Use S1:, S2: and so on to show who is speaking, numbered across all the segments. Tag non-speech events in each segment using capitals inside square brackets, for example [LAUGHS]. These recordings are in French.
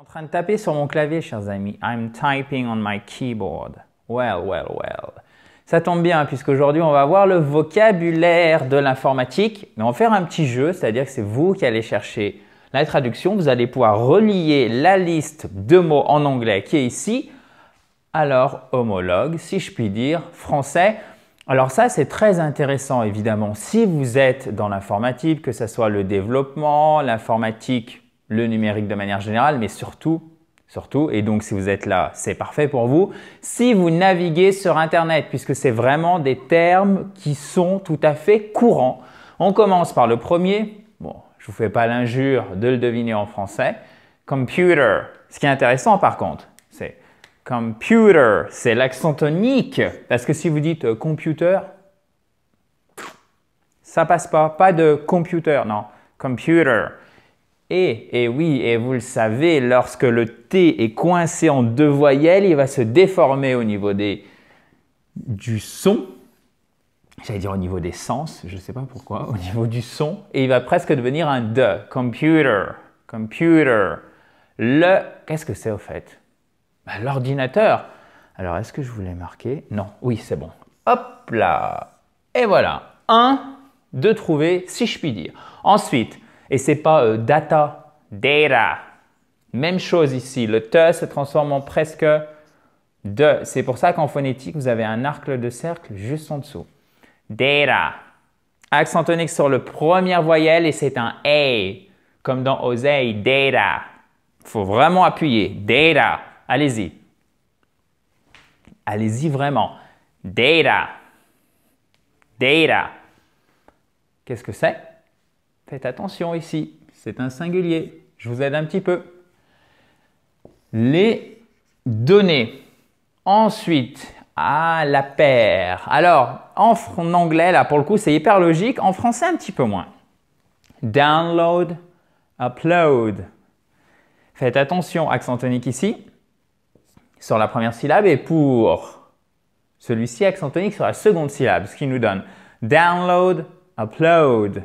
S1: en train de taper sur mon clavier, chers amis. I'm typing on my keyboard. Well, well, well. Ça tombe bien, puisqu'aujourd'hui, on va voir le vocabulaire de l'informatique, mais on va faire un petit jeu, c'est-à-dire que c'est vous qui allez chercher la traduction. Vous allez pouvoir relier la liste de mots en anglais qui est ici alors homologue, si je puis dire, français. Alors ça, c'est très intéressant, évidemment. Si vous êtes dans l'informatique, que ce soit le développement, l'informatique le numérique de manière générale, mais surtout, surtout, et donc si vous êtes là, c'est parfait pour vous, si vous naviguez sur Internet, puisque c'est vraiment des termes qui sont tout à fait courants. On commence par le premier, bon, je vous fais pas l'injure de le deviner en français, computer. Ce qui est intéressant par contre, c'est computer, c'est l'accent tonique, parce que si vous dites euh, computer, ça passe pas, pas de computer, non, computer et, oui, et vous le savez, lorsque le T est coincé en deux voyelles, il va se déformer au niveau des, du son. J'allais dire au niveau des sens, je ne sais pas pourquoi, au niveau du son. Et il va presque devenir un de. Computer. Computer. Le. Qu'est-ce que c'est au fait bah, L'ordinateur. Alors, est-ce que je voulais marquer Non. Oui, c'est bon. Hop là. Et voilà. Un de trouver, si je puis dire. Ensuite, et c'est pas euh, data, data. Même chose ici. Le t se transforme en presque de. C'est pour ça qu'en phonétique, vous avez un arc de cercle juste en dessous. Data. Accent tonique sur le première voyelle et c'est un A, comme dans oseille, data. faut vraiment appuyer. Data. Allez-y. Allez-y vraiment. Data. Data. Qu'est-ce que c'est Faites attention ici, c'est un singulier. Je vous aide un petit peu. Les données. Ensuite, à la paire. Alors, en, anglais, là, pour le coup, c'est hyper logique. En français, un petit peu moins. Download, upload. Faites attention, accent tonique ici, sur la première syllabe, et pour celui-ci, accent tonique sur la seconde syllabe, ce qui nous donne download, upload.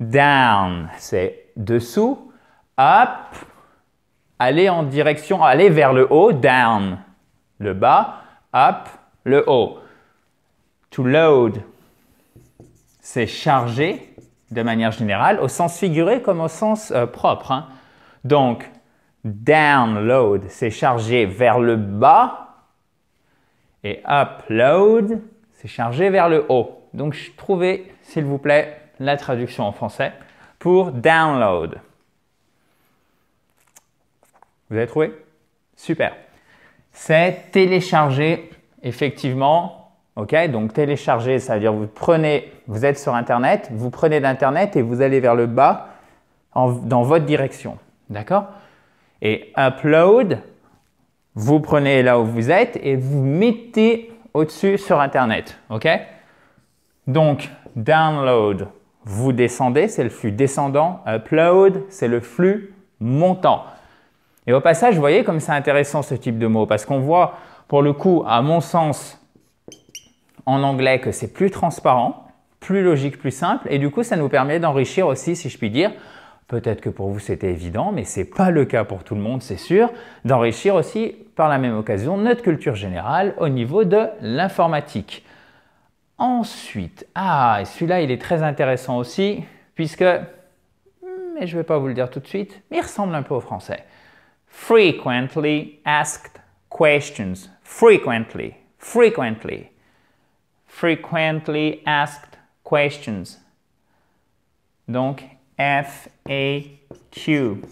S1: Down, c'est dessous. Up, aller en direction, aller vers le haut. Down, le bas. Up, le haut. To load, c'est charger de manière générale, au sens figuré comme au sens euh, propre. Hein. Donc, Donc, download, c'est charger vers le bas. Et upload, c'est charger vers le haut. Donc, trouvez, s'il vous plaît, la traduction en français pour download. Vous avez trouvé Super. C'est télécharger effectivement. OK Donc télécharger, ça veut dire vous prenez, vous êtes sur internet, vous prenez l'Internet et vous allez vers le bas dans votre direction. D'accord Et upload, vous prenez là où vous êtes et vous mettez au-dessus sur internet. OK Donc download vous descendez, c'est le flux descendant. Upload, euh, c'est le flux montant. Et au passage, vous voyez comme c'est intéressant ce type de mot, parce qu'on voit, pour le coup, à mon sens, en anglais, que c'est plus transparent, plus logique, plus simple, et du coup, ça nous permet d'enrichir aussi, si je puis dire, peut-être que pour vous c'était évident, mais ce n'est pas le cas pour tout le monde, c'est sûr, d'enrichir aussi, par la même occasion, notre culture générale au niveau de l'informatique. Ensuite, ah, celui-là, il est très intéressant aussi, puisque, hmm, mais je ne vais pas vous le dire tout de suite, mais il ressemble un peu au français. Frequently asked questions. Frequently. Frequently. Frequently asked questions. Donc, FAQ.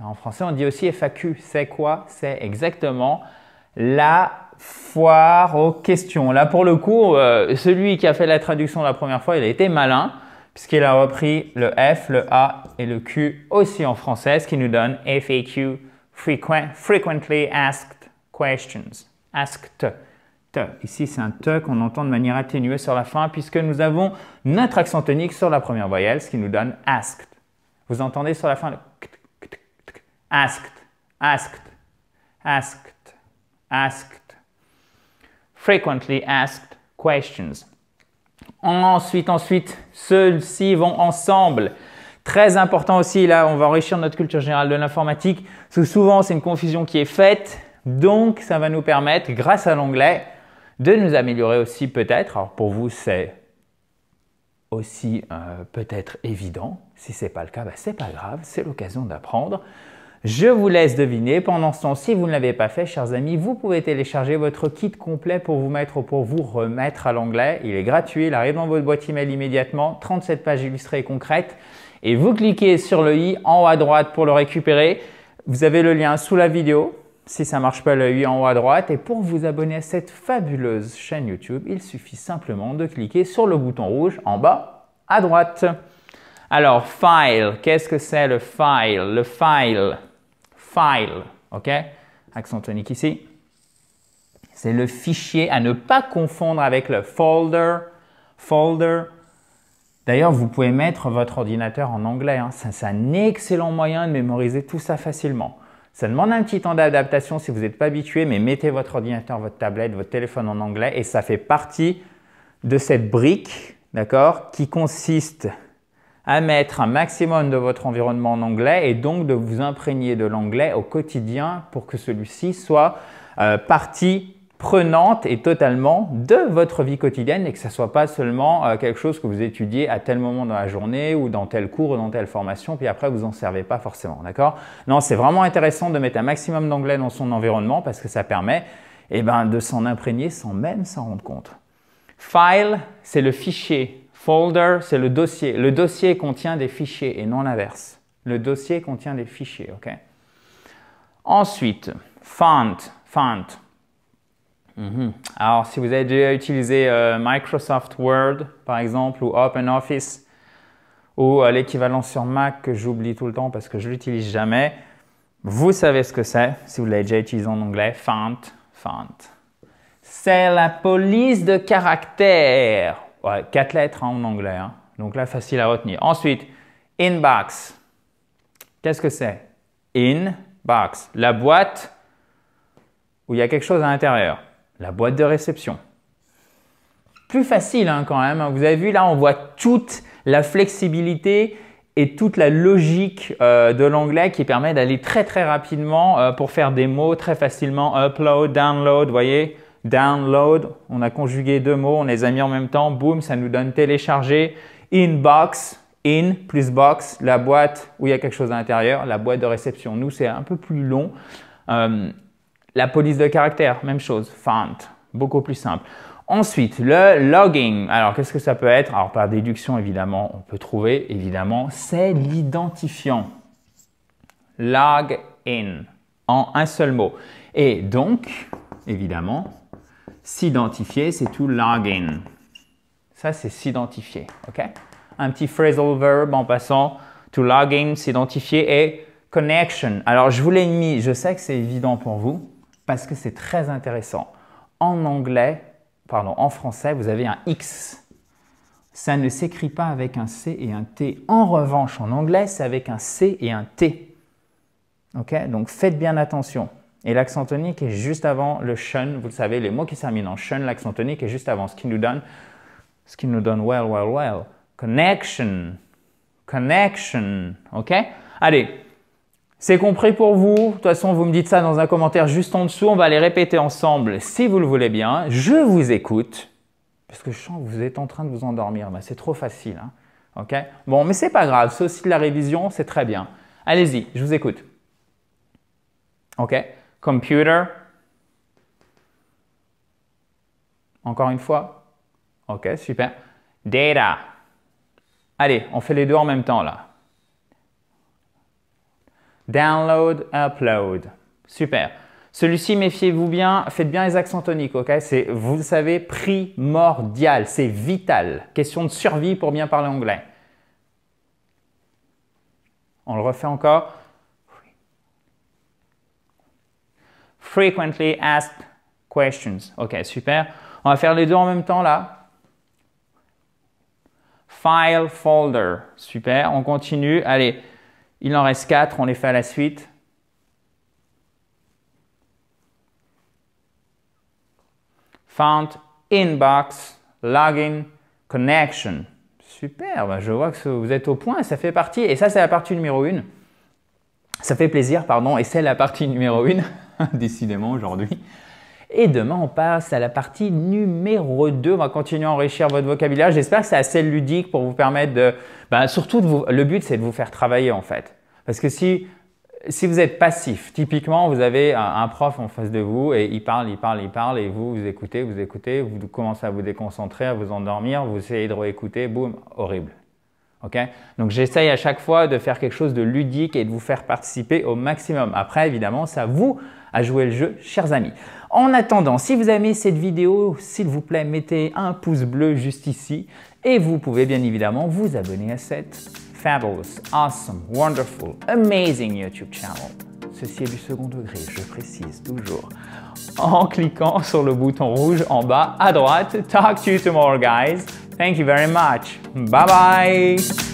S1: En français, on dit aussi FAQ. C'est quoi C'est exactement la foire aux questions. Là, pour le coup, euh, celui qui a fait la traduction la première fois, il a été malin, puisqu'il a repris le F, le A et le Q aussi en français, ce qui nous donne FAQ, Frequently Asked Questions. Asked. Ici, c'est un T qu'on entend de manière atténuée sur la fin, puisque nous avons notre accent tonique sur la première voyelle, ce qui nous donne asked. Vous entendez sur la fin le asked, asked, asked, asked frequently asked questions. Ensuite, ensuite, ceux-ci vont ensemble. Très important aussi, là, on va enrichir notre culture générale de l'informatique. Parce que souvent, c'est une confusion qui est faite. Donc, ça va nous permettre, grâce à l'anglais, de nous améliorer aussi peut-être. Alors, pour vous, c'est aussi euh, peut-être évident. Si ce n'est pas le cas, ce ben, c'est pas grave, c'est l'occasion d'apprendre. Je vous laisse deviner. Pendant ce temps, si vous ne l'avez pas fait, chers amis, vous pouvez télécharger votre kit complet pour vous mettre pour vous remettre à l'anglais. Il est gratuit, il arrive dans votre boîte email immédiatement. 37 pages illustrées et concrètes. Et vous cliquez sur le i en haut à droite pour le récupérer. Vous avez le lien sous la vidéo. Si ça ne marche pas, le i en haut à droite. Et pour vous abonner à cette fabuleuse chaîne YouTube, il suffit simplement de cliquer sur le bouton rouge en bas à droite. Alors, file, qu'est-ce que c'est le file Le file, file, ok Accent tonique ici. C'est le fichier à ne pas confondre avec le folder, folder. D'ailleurs, vous pouvez mettre votre ordinateur en anglais. Hein. C'est un excellent moyen de mémoriser tout ça facilement. Ça demande un petit temps d'adaptation si vous n'êtes pas habitué, mais mettez votre ordinateur, votre tablette, votre téléphone en anglais et ça fait partie de cette brique, d'accord, qui consiste à mettre un maximum de votre environnement en anglais et donc de vous imprégner de l'anglais au quotidien pour que celui-ci soit euh, partie prenante et totalement de votre vie quotidienne et que ce ne soit pas seulement euh, quelque chose que vous étudiez à tel moment dans la journée ou dans tel cours ou dans telle formation, puis après vous en servez pas forcément, d'accord Non, c'est vraiment intéressant de mettre un maximum d'anglais dans son environnement parce que ça permet eh ben, de s'en imprégner sans même s'en rendre compte. File, c'est le fichier Folder, c'est le dossier. Le dossier contient des fichiers et non l'inverse. Le dossier contient des fichiers, ok Ensuite, font, font. Mhm. Alors, si vous avez déjà utilisé euh, Microsoft Word, par exemple, ou OpenOffice, ou euh, l'équivalent sur Mac que j'oublie tout le temps parce que je l'utilise jamais, vous savez ce que c'est si vous l'avez déjà utilisé en anglais. Font, font. C'est la police de caractère quatre lettres hein, en anglais. Hein. Donc là, facile à retenir. Ensuite, inbox. Qu'est-ce que c'est Inbox. La boîte où il y a quelque chose à l'intérieur. La boîte de réception. Plus facile hein, quand même. Vous avez vu là, on voit toute la flexibilité et toute la logique euh, de l'anglais qui permet d'aller très très rapidement euh, pour faire des mots très facilement. Upload, download, voyez download, on a conjugué deux mots, on les a mis en même temps, boum, ça nous donne télécharger, inbox, in plus box, la boîte où il y a quelque chose à l'intérieur, la boîte de réception. Nous, c'est un peu plus long. Euh, la police de caractère, même chose, font, beaucoup plus simple. Ensuite, le logging. Alors, qu'est-ce que ça peut être Alors, par déduction, évidemment, on peut trouver, évidemment, c'est l'identifiant. Log in, en un seul mot. Et donc, évidemment, S'identifier, c'est to login. Ça, c'est s'identifier. OK? Un petit phrasal verb en passant. To login, s'identifier et connection. Alors, je vous l'ai mis, je sais que c'est évident pour vous parce que c'est très intéressant. En anglais, pardon, en français, vous avez un X. Ça ne s'écrit pas avec un C et un T. En revanche, en anglais, c'est avec un C et un T. OK? Donc, faites bien attention. Et l'accent tonique est juste avant le shun. Vous le savez, les mots qui terminent en shun, l'accent tonique est juste avant. Ce qui nous donne, ce qui nous donne well, well, well. Connection. Connection. OK Allez. C'est compris pour vous. De toute façon, vous me dites ça dans un commentaire juste en dessous. On va les répéter ensemble si vous le voulez bien. Je vous écoute. Parce que je sens que vous êtes en train de vous endormir. c'est trop facile. Hein. OK Bon, mais c'est pas grave. C'est aussi de la révision. C'est très bien. Allez-y. Je vous écoute. OK computer. Encore une fois. Ok, super. Data. Allez, on fait les deux en même temps là. Download, upload. Super. Celui-ci, méfiez-vous bien, faites bien les accents toniques, ok C'est, vous le savez, primordial, c'est vital. Question de survie pour bien parler anglais. On le refait encore. frequently asked questions. Ok, super. On va faire les deux en même temps là. File folder. Super. On continue. Allez, il en reste quatre. On les fait à la suite. Found inbox login connection. Super. Bah, je vois que vous êtes au point. Ça fait partie. Et ça, c'est la partie numéro une. Ça fait plaisir, pardon. Et c'est la partie numéro une. [LAUGHS] [LAUGHS] décidément aujourd'hui. Et demain, on passe à la partie numéro 2. On va continuer à enrichir votre vocabulaire. J'espère que c'est assez ludique pour vous permettre de... Bah, surtout, le but, c'est de vous faire travailler en fait. Parce que si, vous êtes passif, typiquement, vous avez un, prof en face de vous et il parle, il parle, il parle, et vous, vous écoutez, vous écoutez, vous commencez à vous déconcentrer, à vous endormir, vous essayez de réécouter, boum, horrible. Okay? Donc j'essaye à chaque fois de faire quelque chose de ludique et de vous faire participer au maximum. Après, évidemment, ça vous à jouer le jeu, chers amis. En attendant, si vous aimez cette vidéo, s'il vous plaît, mettez un pouce bleu juste ici et vous pouvez bien évidemment vous abonner à cette fabulous, awesome, wonderful, amazing YouTube channel. Ceci est du second degré, je précise toujours. En cliquant sur le bouton rouge en bas à droite, Talk to you tomorrow, guys. Thank you very much. Bye bye.